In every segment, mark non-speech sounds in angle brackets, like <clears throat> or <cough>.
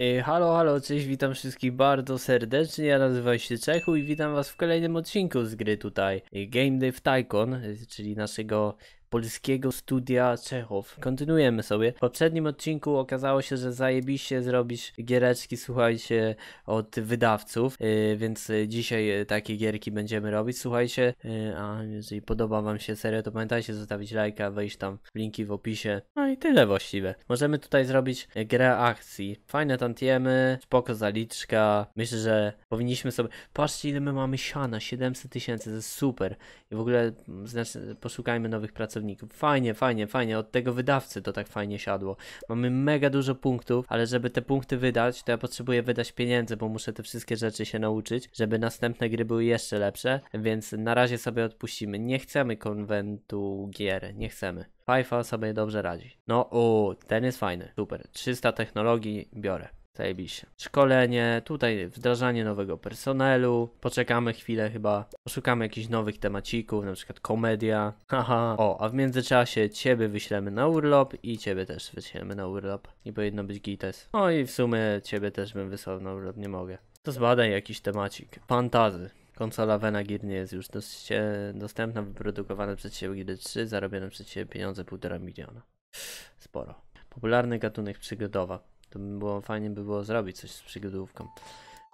E, halo, halo, cześć, witam wszystkich bardzo serdecznie, ja nazywam się Czechu i witam was w kolejnym odcinku z gry tutaj e, Game Dev Tycoon, e, czyli naszego polskiego studia Czechów. Kontynuujemy sobie. W poprzednim odcinku okazało się, że zajebiście zrobić giereczki, słuchajcie, od wydawców, yy, więc dzisiaj y, takie gierki będziemy robić. Słuchajcie, yy, a jeżeli podoba wam się seria, to pamiętajcie zostawić lajka, wejść tam w linki w opisie. No i tyle właściwie. Możemy tutaj zrobić grę akcji. Fajne tantiemy, spoko zaliczka. Myślę, że powinniśmy sobie... Patrzcie ile my mamy siana, 700 tysięcy, to jest super. I w ogóle znaczy, poszukajmy nowych pracowników pracowników. Fajnie, fajnie, fajnie, od tego wydawcy to tak fajnie siadło. Mamy mega dużo punktów, ale żeby te punkty wydać, to ja potrzebuję wydać pieniędzy, bo muszę te wszystkie rzeczy się nauczyć, żeby następne gry były jeszcze lepsze, więc na razie sobie odpuścimy. Nie chcemy konwentu gier, nie chcemy. Fajfa sobie dobrze radzi. No, o, ten jest fajny, super. 300 technologii biorę. Zajebiście. Szkolenie, tutaj wdrażanie nowego personelu. Poczekamy chwilę chyba. Poszukamy jakichś nowych temacików, na przykład komedia. <laughs> Haha. O, a w międzyczasie ciebie wyślemy na urlop i ciebie też wyślemy na urlop. Nie powinno być gites. No i w sumie ciebie też bym wysłał na urlop, nie mogę. To zbadaj jakiś temacik. Fantazy. Konsola Venagir nie jest już dostępna, wyprodukowane przez siebie gry 3, zarobione przez siebie pieniądze 1,5 miliona. Sporo. Popularny gatunek przygodowa. To by było, fajnie by było zrobić coś z przygodówką.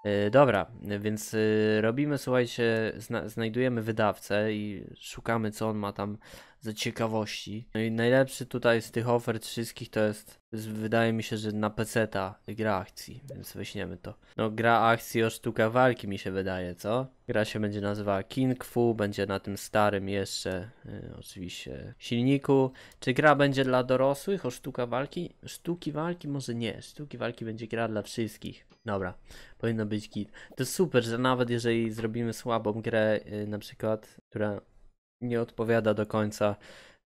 E, dobra, więc e, robimy, słuchajcie, zna znajdujemy wydawcę i szukamy, co on ma tam za ciekawości. No i najlepszy tutaj z tych ofert wszystkich to jest, wydaje mi się, że na PC-ta gra akcji, więc weźmiemy to. No gra akcji o sztukę walki mi się wydaje, co? Gra się będzie nazywała King Fu, będzie na tym starym jeszcze, y, oczywiście, silniku. Czy gra będzie dla dorosłych o sztuka walki? Sztuki walki może nie, sztuki walki będzie gra dla wszystkich. Dobra, powinno być git. To super, że nawet jeżeli zrobimy słabą grę, y, na przykład, która nie odpowiada do końca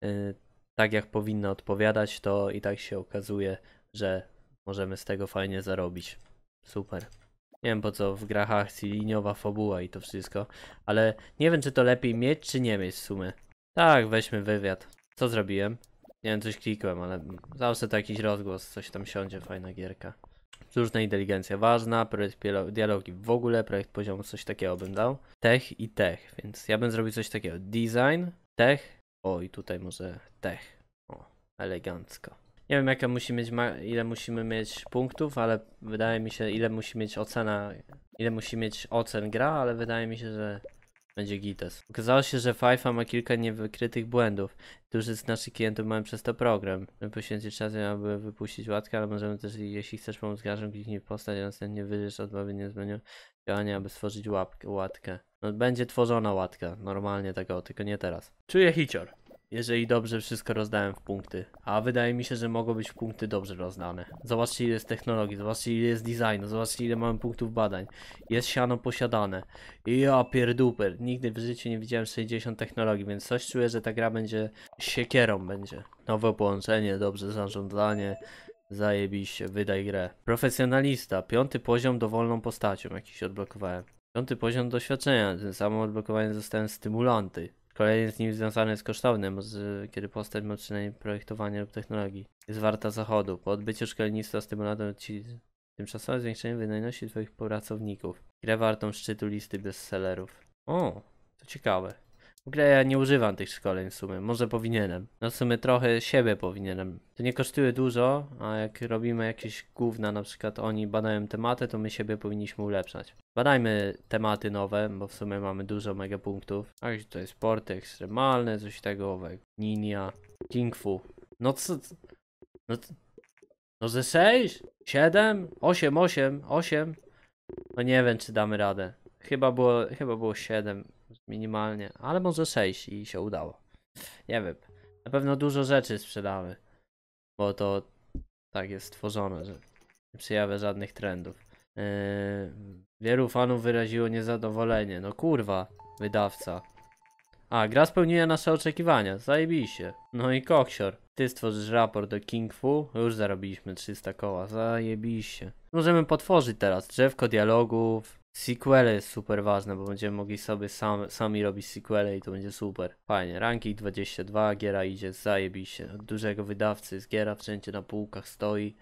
y, tak, jak powinna odpowiadać, to i tak się okazuje, że możemy z tego fajnie zarobić. Super. Nie wiem po co w grach akcji liniowa fabuła i to wszystko, ale nie wiem czy to lepiej mieć czy nie mieć w sumie. Tak, weźmy wywiad. Co zrobiłem? Nie wiem, coś klikłem, ale zawsze to jakiś rozgłos, coś tam siądzie, fajna gierka. Sztuczna inteligencja ważna, projekt dialogi w ogóle, projekt poziomu coś takiego bym dał. Tech i tech, więc ja bym zrobił coś takiego. Design, tech, o i tutaj może tech. O, elegancko. Nie wiem jaka musi mieć, ile musimy mieć punktów, ale wydaje mi się ile musi mieć ocena, ile musi mieć ocen gra, ale wydaje mi się, że będzie gites. Okazało się, że FIFA ma kilka niewykrytych błędów. Duży z naszych klientów mają przez to program. My poświęcić czas, aby wypuścić łatkę, ale możemy też, jeśli chcesz pomóc graczom, kliknij w postać, a następnie od odbawienie z menu działania, aby stworzyć łapkę, łatkę. No, będzie tworzona łatka, normalnie tego, tylko nie teraz. Czuję hicior. Jeżeli dobrze wszystko rozdałem w punkty. A wydaje mi się, że mogą być punkty dobrze rozdane. Zobaczcie ile jest technologii, zobaczcie ile jest designu, zobaczcie ile mamy punktów badań. Jest siano posiadane. I Ja pierduper, nigdy w życiu nie widziałem 60 technologii, więc coś czuję, że ta gra będzie siekierą będzie. Nowe połączenie, dobrze zarządzanie. Zajebiście, wydaj grę. Profesjonalista, piąty poziom dowolną postacią, jakiś odblokowałem. Piąty poziom doświadczenia, tym samym odblokowaniem zostałem stymulanty. Kolejny z nim związany jest kosztownym, z, kiedy postać ma przynajmniej projektowanie lub technologii. Jest warta zachodu. Po odbyciu szkolnictwa stymulator ci tymczasowe zwiększenie wydajności twoich pracowników. Grę wartą szczytu listy bestsellerów. O, to ciekawe. W ja nie używam tych szkoleń w sumie, może powinienem. No w sumie trochę siebie powinienem. To nie kosztuje dużo, a jak robimy jakieś główne, na przykład oni badają tematy, to my siebie powinniśmy ulepszać. Badajmy tematy nowe, bo w sumie mamy dużo megapunktów. punktów. A już to jest sporty ekstremalne, coś tego owego. Ninja, Kingfu. No co... No, no ze 6? 7? 8, 8, 8? No nie wiem, czy damy radę. Chyba było, chyba było 7 minimalnie, ale może 6 i się udało. Nie wiem. Na pewno dużo rzeczy sprzedamy, bo to tak jest stworzone, że nie przejawia żadnych trendów. Yy, wielu fanów wyraziło niezadowolenie. No kurwa, wydawca. A, gra spełniła nasze oczekiwania, zajebiście. No i koksior. Ty stworzysz raport do Kingfu. już zarobiliśmy 300 koła, zajebiście. Możemy potworzyć teraz drzewko dialogów, Sequele jest super ważne, bo będziemy mogli sobie sam, sami robić sequele i to będzie super. Fajnie, ranking 22, giera idzie zajebiście. Od dużego wydawcy zgiera giera wszędzie na półkach stoi.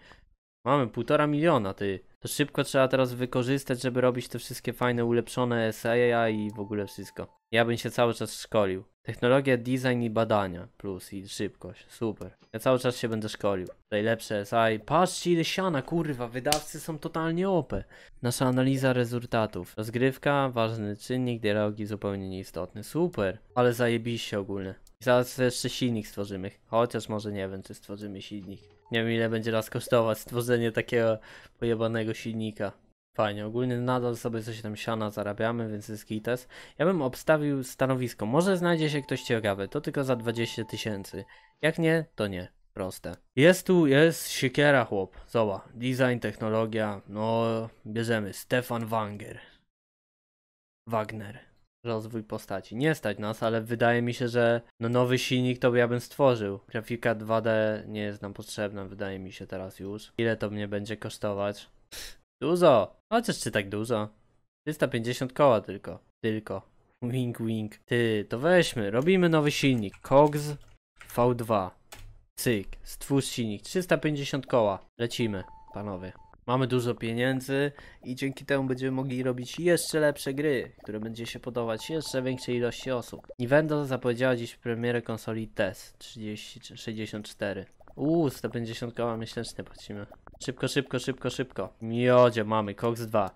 Mamy półtora miliona, ty. To szybko trzeba teraz wykorzystać, żeby robić te wszystkie fajne, ulepszone SAI i w ogóle wszystko. Ja bym się cały czas szkolił. Technologia, design i badania. Plus i szybkość. Super. Ja cały czas się będę szkolił. Najlepsze SI. Patrzcie ile siana, kurwa. Wydawcy są totalnie OP. Nasza analiza rezultatów. Rozgrywka, ważny czynnik, dialogi zupełnie nieistotny. Super. Ale zajebiście ogólnie. I zaraz jeszcze silnik stworzymy. Chociaż może nie wiem, czy stworzymy silnik. Nie wiem ile będzie nas kosztować stworzenie takiego pojebanego silnika. Fajnie, ogólnie nadal sobie coś tam siana zarabiamy, więc jest test. Ja bym obstawił stanowisko. Może znajdzie się ktoś ciekawy, to tylko za 20 tysięcy. Jak nie, to nie. Proste. Jest tu, jest siekiera chłop. Zoła, design, technologia, no bierzemy. Stefan Wanger. Wagner. Rozwój postaci. Nie stać nas, ale wydaje mi się, że no nowy silnik to ja bym stworzył. Grafika 2D nie jest nam potrzebna, wydaje mi się teraz już. Ile to mnie będzie kosztować? Dużo. Chociaż czy tak dużo? 350 koła tylko. Tylko. Wink, wink. Ty, to weźmy. Robimy nowy silnik. Cogs V2. Cyk. Stwórz silnik. 350 koła. Lecimy, panowie. Mamy dużo pieniędzy i dzięki temu będziemy mogli robić jeszcze lepsze gry, które będzie się podobać jeszcze większej ilości osób. Nintendo zapowiedziała dziś premierę konsoli e TES 3064. Uuu, 150 koła miesięcznie płacimy. Szybko, szybko, szybko, szybko. Miodzie, mamy, Cox 2.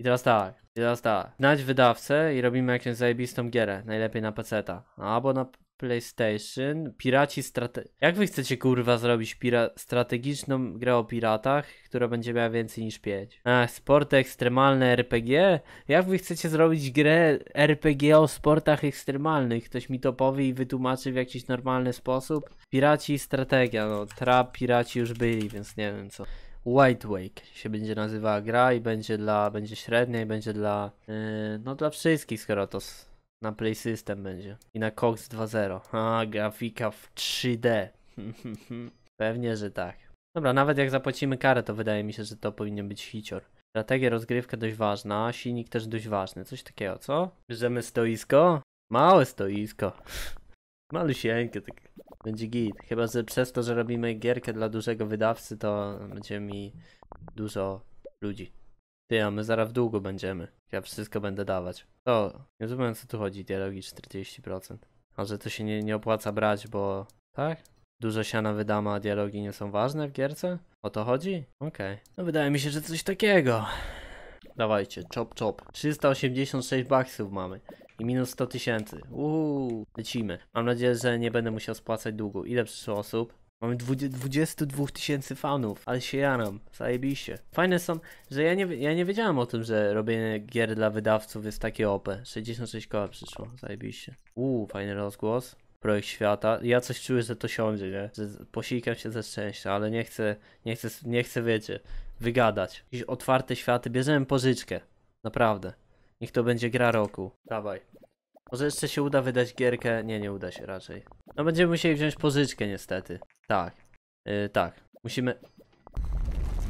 I teraz tak, i teraz tak. Znać wydawcę i robimy jakąś zajebistą gierę. Najlepiej na peceta. Albo na PlayStation, piraci strate... Jak wy chcecie kurwa zrobić pira... strategiczną grę o piratach, która będzie miała więcej niż 5? Ach, sporty ekstremalne RPG? Jak wy chcecie zrobić grę RPG o sportach ekstremalnych? Ktoś mi to powie i wytłumaczy w jakiś normalny sposób? Piraci strategia, no trap piraci już byli, więc nie wiem co. White Wake się będzie nazywała gra i będzie dla, będzie średnia i będzie dla, yy, no dla wszystkich skoro to na Play System będzie. I na Cox 2.0. A, grafika w 3D. <laughs> Pewnie, że tak. Dobra, nawet jak zapłacimy karę, to wydaje mi się, że to powinien być hicior. Strategia, rozgrywka dość ważna, silnik też dość ważny. Coś takiego, co? Bierzemy stoisko? Małe stoisko. <laughs> Malusieńkie tak. Będzie git. Chyba, że przez to, że robimy gierkę dla dużego wydawcy, to będzie mi dużo ludzi. Ty, a my zaraz długo będziemy. Ja wszystko będę dawać. To, nie rozumiem co tu chodzi, dialogi 40%. A że to się nie, nie opłaca brać, bo... Tak? Dużo siana wydama, a dialogi nie są ważne w gierce? O to chodzi? Okej. Okay. No wydaje mi się, że coś takiego. Dawajcie, chop chop. 386 baksów mamy. I minus 100 tysięcy. Uuu, lecimy. Mam nadzieję, że nie będę musiał spłacać długu. Ile przyszło osób? Mamy 22 tysięcy fanów, ale się jaram, zajebiście. Fajne są, że ja nie, ja nie wiedziałem o tym, że robienie gier dla wydawców jest takie OP. 66 koła przyszło, zajebiście. Uuu, fajny rozgłos. Projekt świata. Ja coś czuję, że to siądzie, nie? Że posikam się ze szczęścia, ale nie chcę, nie chcę, nie chcę, wiecie, wygadać. Jakieś otwarte światy, bierzemy pożyczkę. Naprawdę. Niech to będzie gra roku. Dawaj. Może jeszcze się uda wydać gierkę? Nie, nie uda się raczej. No będziemy musieli wziąć pożyczkę niestety. Tak. Yy, tak. Musimy...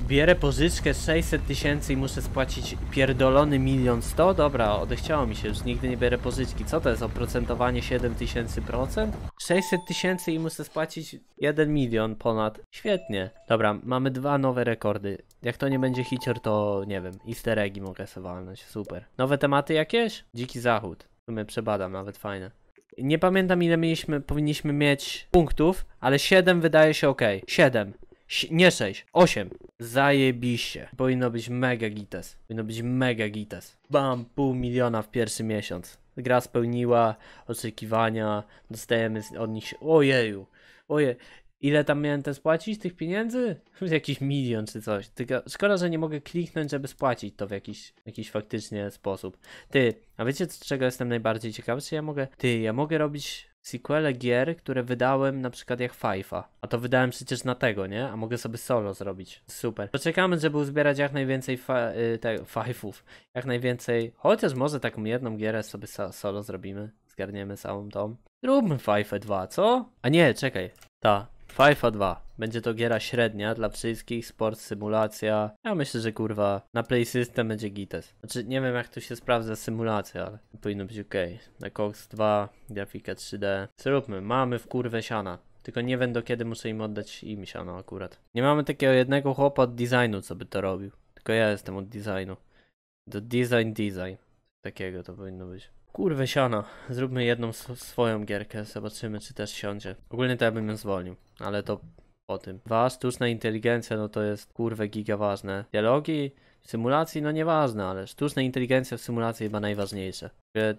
Bierę pożyczkę 600 tysięcy i muszę spłacić pierdolony milion sto? Dobra, odechciało mi się, już nigdy nie bierę pożyczki. Co to jest, oprocentowanie 7 tysięcy procent? 600 tysięcy i muszę spłacić 1 milion ponad. Świetnie. Dobra, mamy dwa nowe rekordy. Jak to nie będzie hicior, to nie wiem, easter eggi mogę sobie walnąć, super. Nowe tematy jakieś? Dziki Zachód. W sumie przebadam, nawet fajne. Nie pamiętam ile mieliśmy, powinniśmy mieć punktów, ale 7 wydaje się ok. 7. Nie 6, 8. Zajebiście. Powinno być mega gites. Powinno być mega gites. Bam, pół miliona w pierwszy miesiąc. Gra spełniła oczekiwania, dostajemy od nich... Ojeju. Oje, Ile tam miałem te spłacić tych pieniędzy? <laughs> Jakiś milion czy coś. Tylko szkoda, że nie mogę kliknąć, żeby spłacić to w jakiś, jakiś faktycznie sposób. Ty, a wiecie czego jestem najbardziej ciekawy? Czy ja mogę... Ty, ja mogę robić sequele gier, które wydałem na przykład jak Fifa. A to wydałem przecież na tego, nie? A mogę sobie solo zrobić. Super. Poczekamy, żeby uzbierać jak najwięcej Fifów. Y, Five'ów. Jak najwięcej... Chociaż może taką jedną gierę sobie solo zrobimy. Zgarniemy całą tą. Róbmy Five'ę 2, co? A nie, czekaj. Ta, FIFA 2. Będzie to giera średnia dla wszystkich, sport, symulacja. Ja myślę, że kurwa na Play System będzie gites. Znaczy nie wiem jak to się sprawdza symulacja, ale powinno być ok. Na Cox 2, grafika 3D. Zróbmy, mamy w kurwę siana. Tylko nie wiem do kiedy muszę im oddać im siano akurat. Nie mamy takiego jednego chłopa od designu, co by to robił. Tylko ja jestem od designu. Do design design. Takiego to powinno być. Kurwe siano, zróbmy jedną swoją gierkę, zobaczymy czy też siądzie. Ogólnie to ja bym ją zwolnił, ale to po tym. Dwa, sztuczna inteligencja, no to jest kurwe giga ważne. Dialogi w symulacji, no nieważne, ale sztuczna inteligencja w symulacji chyba najważniejsze.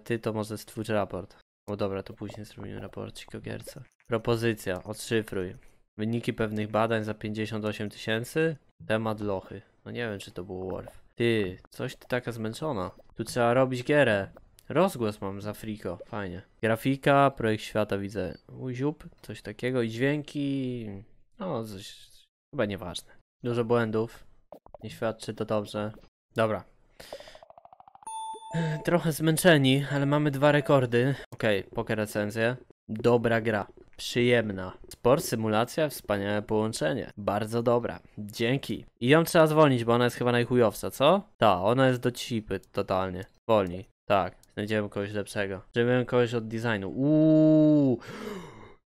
Ty to może stwórz raport. O dobra, to później zrobimy raporcik o gierce. Propozycja, odszyfruj. Wyniki pewnych badań za 58 tysięcy. Temat lochy. No nie wiem, czy to było worth. Ty, coś ty taka zmęczona. Tu trzeba robić gierę. Rozgłos mam za friko, fajnie. Grafika, projekt świata widzę. Uziup, coś takiego i dźwięki. No, coś chyba nieważne. Dużo błędów. Nie świadczy to dobrze. Dobra. <clears throat> Trochę zmęczeni, ale mamy dwa rekordy. Okej, okay, poker recenzję. Dobra gra. Przyjemna. Sport, symulacja, wspaniałe połączenie. Bardzo dobra. Dzięki. I ją trzeba zwolnić, bo ona jest chyba najchujowca, co? Ta, ona jest do cipy totalnie. Wolni. Tak. Znajdziemy kogoś lepszego. Znajdziemy kogoś od designu. Uuu.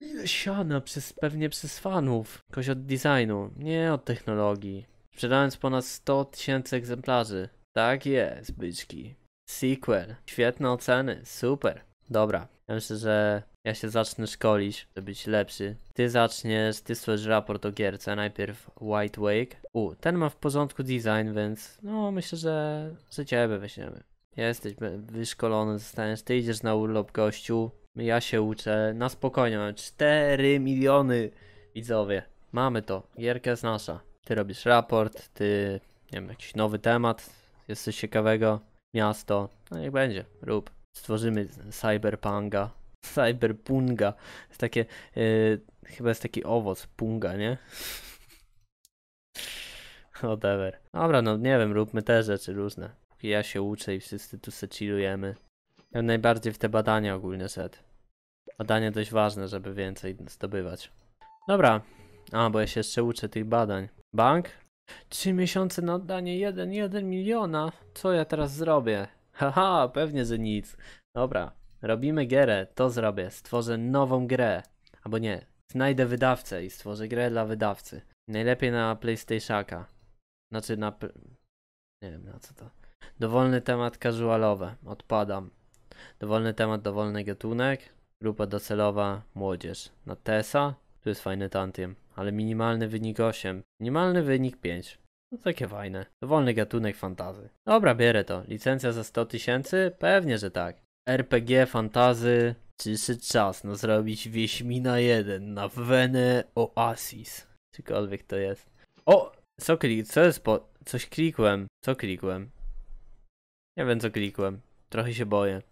Ile siana, przez, pewnie przez fanów. Kogoś od designu, nie od technologii. Sprzedając ponad 100 tysięcy egzemplarzy. Tak jest, byczki. Sequel. Świetne oceny, super. Dobra, ja myślę, że ja się zacznę szkolić, żeby być lepszy. Ty zaczniesz, ty stworzysz raport o gierce, najpierw White Wake. U, ten ma w porządku design, więc no myślę, że, że ciebie weźmiemy. Jesteś wyszkolony, zostaniesz, ty idziesz na urlop gościu, ja się uczę, na spokojnie mamy 4 miliony widzowie. Mamy to, gierka jest nasza. Ty robisz raport, ty, nie wiem, jakiś nowy temat, jest coś ciekawego, miasto, no niech będzie, rób. Stworzymy cyberpunga, <laughs> cyberpunga, jest takie, yy, chyba jest taki owoc, punga, nie? <laughs> Whatever. Dobra, no nie wiem, róbmy te rzeczy różne i ja się uczę i wszyscy tu se chillujemy. Ja najbardziej w te badania ogólnie set. Badania dość ważne, żeby więcej zdobywać. Dobra. A, bo ja się jeszcze uczę tych badań. Bank? Trzy miesiące na oddanie 1, 1 miliona. Co ja teraz zrobię? Haha, pewnie, że nic. Dobra, robimy gierę, to zrobię. Stworzę nową grę. Albo nie, znajdę wydawcę i stworzę grę dla wydawcy. Najlepiej na PlayStation'a. Znaczy na... Nie wiem na co to. Dowolny temat casualowy, odpadam. Dowolny temat, dowolny gatunek. Grupa docelowa, młodzież. Na TESA, tu jest fajny tantiem, ale minimalny wynik 8, minimalny wynik 5. No takie fajne. Dowolny gatunek fantazy. Dobra, bierę to. Licencja za 100 tysięcy? Pewnie, że tak. RPG, fantazy. Przyszedł czas no zrobić Wieśmina 1 na Wene Oasis. Cokolwiek to jest. O! Co klik? Co jest po... Coś klikłem. Co klikłem? Nie wiem co klikłem. Trochę się boję.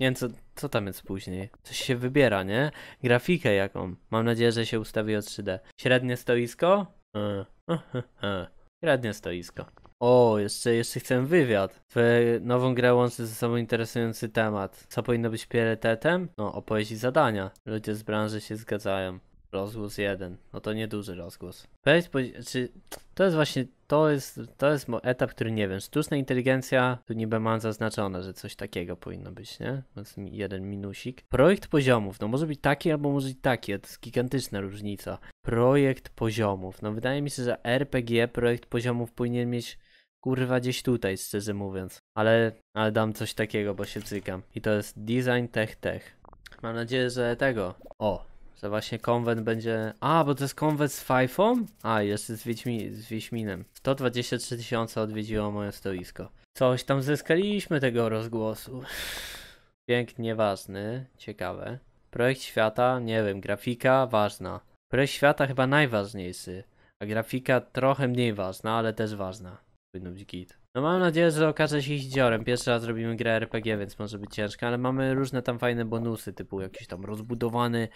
Nie wiem co, co tam jest później. Coś się wybiera, nie? Grafikę jaką. Mam nadzieję, że się ustawi o 3D. Średnie stoisko? E, e, e, Średnie stoisko. O, jeszcze, jeszcze chcę wywiad. W nową grę łączy ze sobą interesujący temat. Co powinno być priorytetem? No, i zadania. Ludzie z branży się zgadzają. Rozgłos jeden. No to nieduży rozgłos. Powiedz, czy to jest właśnie, to jest, to jest etap, który nie wiem, sztuczna inteligencja, tu niby mam zaznaczone, że coś takiego powinno być, nie? Więc jeden minusik. Projekt poziomów, no może być taki albo może być taki, to jest gigantyczna różnica. Projekt poziomów, no wydaje mi się, że RPG projekt poziomów powinien mieć kurwa gdzieś tutaj, szczerze mówiąc. Ale, ale dam coś takiego, bo się cykam. I to jest Design Tech Tech. Mam nadzieję, że tego. O, że właśnie konwent będzie... A, bo to jest konwent z Fajfą? A, jeszcze z, Wiedźmi... z Wiedźminem. 123 tysiące odwiedziło moje stoisko. Coś tam zyskaliśmy tego rozgłosu. <sighs> Pięknie ważny, ciekawe. Projekt świata, nie wiem, grafika ważna. Projekt świata chyba najważniejszy, a grafika trochę mniej ważna, ale też ważna powinno być git. No mam nadzieję, że okaże się ich Pierwszy raz robimy grę RPG, więc może być ciężka, ale mamy różne tam fajne bonusy, typu jakieś tam rozbudowane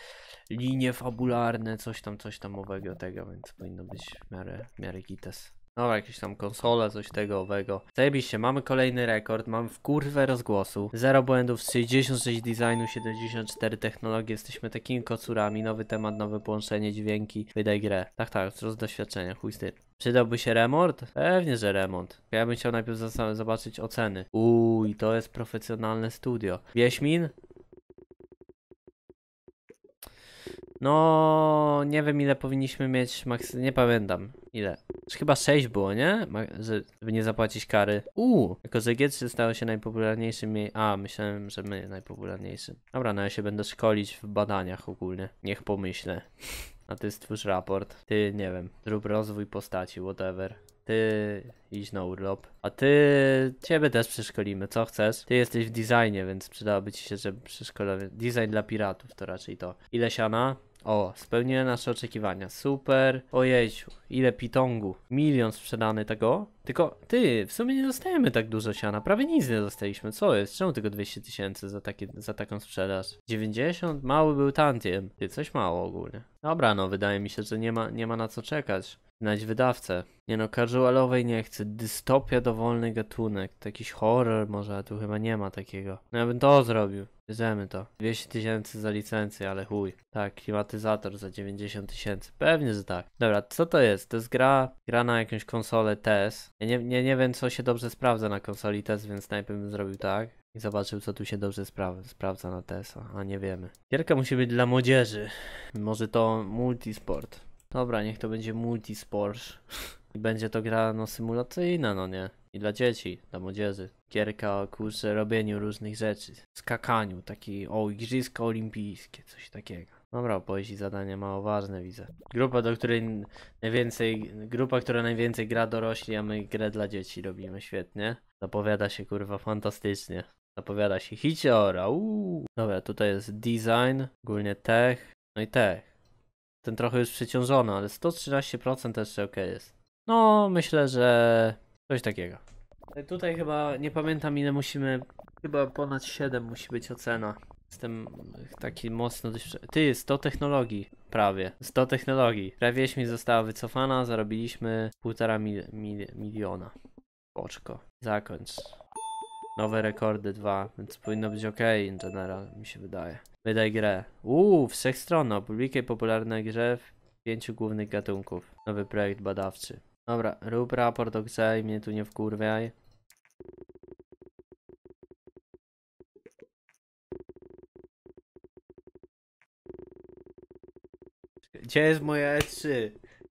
linie fabularne, coś tam, coś tam owego tego, więc powinno być w miarę, w miarę gites. No, jakieś tam konsole, coś tego owego. Zajebiście, mamy kolejny rekord, mamy w kurwę rozgłosu. 0 błędów, 66 designu, 74 technologii, jesteśmy takimi kocurami, nowy temat, nowe połączenie, dźwięki, wydaj grę. Tak, tak, z doświadczenia, chuj styl. Przydałby się remont? Pewnie, że remont. Ja bym chciał najpierw zobaczyć oceny. Uuu, to jest profesjonalne studio. Wieśmin? No, nie wiem ile powinniśmy mieć, maks... nie pamiętam ile. Chyba 6 było, nie? Ma... Żeby nie zapłacić kary. Uuu, jako że G3 stało się najpopularniejszym jej... A, myślałem, że my najpopularniejszym. Dobra, no ja się będę szkolić w badaniach ogólnie. Niech pomyślę. <laughs> A ty stwórz raport. Ty, nie wiem, zrób rozwój postaci, whatever ty idź na urlop. A ty, ciebie też przeszkolimy, co chcesz? Ty jesteś w designie, więc przydałoby ci się, żeby przeszkolowy. Design dla piratów to raczej to. Ile siana? O, spełniły nasze oczekiwania. Super. Ojejciu, ile pitongu. Milion sprzedany tego. Tylko, ty, w sumie nie dostajemy tak dużo siana. Prawie nic nie dostaliśmy. Co jest? Czemu tylko 200 tysięcy za, takie, za taką sprzedaż? 90? Mały był tantiem. Ty, coś mało ogólnie. Dobra, no wydaje mi się, że nie ma, nie ma na co czekać. Znajdź wydawcę. Nie no, casualowej nie chcę. Dystopia dowolny gatunek. To jakiś horror może, a tu chyba nie ma takiego. No ja bym to zrobił. Bierzemy to. 200 tysięcy za licencję, ale chuj. Tak, klimatyzator za 90 tysięcy. Pewnie, że tak. Dobra, co to jest? To jest gra, gra na jakąś konsolę TES. Ja nie, nie, nie wiem, co się dobrze sprawdza na konsoli TES, więc najpierw bym zrobił tak. I zobaczył, co tu się dobrze spra sprawdza na TES. A nie wiemy. Gierka musi być dla młodzieży. Może to multisport. Dobra, niech to będzie multisport. I będzie to gra no symulacyjna, no nie? I dla dzieci, dla młodzieży. Gierka o kurczę robieniu różnych rzeczy. Skakaniu, taki o igrzyska olimpijskie, coś takiego. Dobra, pojeździ zadanie mało ważne widzę. Grupa, do której najwięcej, grupa, która najwięcej gra dorośli, a my grę dla dzieci robimy świetnie. Zapowiada się kurwa fantastycznie. Zapowiada się hiciora, uuu. Dobra, tutaj jest design, ogólnie tech, no i tech. Ten trochę już przeciążony, ale 113% też ok jest. No, myślę, że coś takiego. E, tutaj chyba nie pamiętam ile musimy. Chyba ponad 7 musi być ocena. Jestem taki mocno dość. Ty, 100 technologii. Prawie. 100 technologii. Prawie mi została wycofana, zarobiliśmy półtora mil, mil, miliona. Oczko. Zakończ. Nowe rekordy dwa, więc powinno być ok in general, mi się wydaje. Wydaj grę. Uuu, wszechstronna. Publikuj popularne grze w pięciu głównych gatunków. Nowy projekt badawczy. Dobra, rób raport o grze i mnie tu nie wkurwiaj. Gdzie jest moje E3?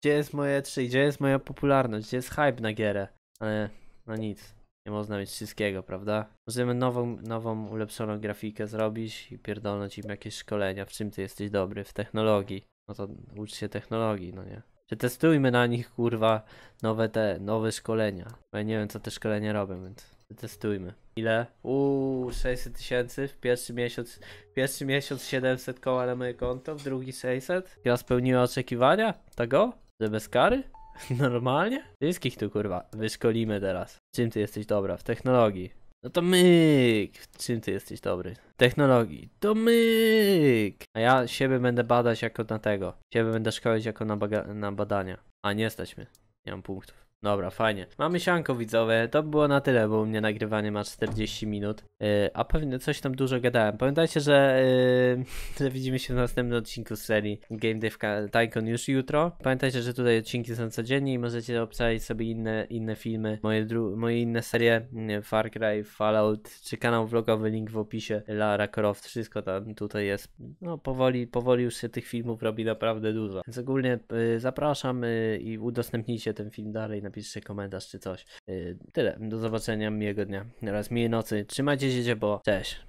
Gdzie jest moje E3? Gdzie jest moja popularność? Gdzie jest hype na gierę? Ale, no nic. Nie można mieć wszystkiego, prawda? Możemy nową, nową ulepszoną grafikę zrobić i pierdolnąć im jakieś szkolenia, w czym ty jesteś dobry, w technologii. No to ucz się technologii, no nie? Przetestujmy na nich, kurwa, nowe te, nowe szkolenia. Bo ja nie wiem, co te szkolenia robią, więc testujmy. Ile? Uuu, 600 tysięcy w pierwszy miesiąc, pierwszy miesiąc 700 koła na moje konto, w drugi 600. Ja spełniła oczekiwania? Tego? Że bez kary? <laughs> Normalnie? Wszystkich tu kurwa wyszkolimy teraz. W czym ty jesteś dobra? W technologii. No to myk! W czym ty jesteś dobry? Technologii. To myk! A ja siebie będę badać jako na tego. Siebie będę szkolić jako na, na badania. A nie stać mnie. Nie mam punktów. Dobra, fajnie. Mamy sianko widzowe, to było na tyle, bo u mnie nagrywanie ma 40 minut, yy, a pewnie coś tam dużo gadałem. Pamiętajcie, że, yy, <laughs> że widzimy się w następnym odcinku serii Game Dev Tycoon już jutro. Pamiętajcie, że tutaj odcinki są codziennie i możecie obczaić sobie inne, inne filmy, moje, moje inne serie, mm, Far Cry, Fallout, czy kanał vlogowy, link w opisie, Lara Croft, wszystko tam tutaj jest. No powoli, powoli już się tych filmów robi naprawdę dużo. Więc ogólnie yy, zapraszam y, i udostępnijcie ten film dalej napiszcie komentarz czy coś. Y, tyle, do zobaczenia, miłego dnia, raz miłej nocy, trzymajcie się ciepło, cześć!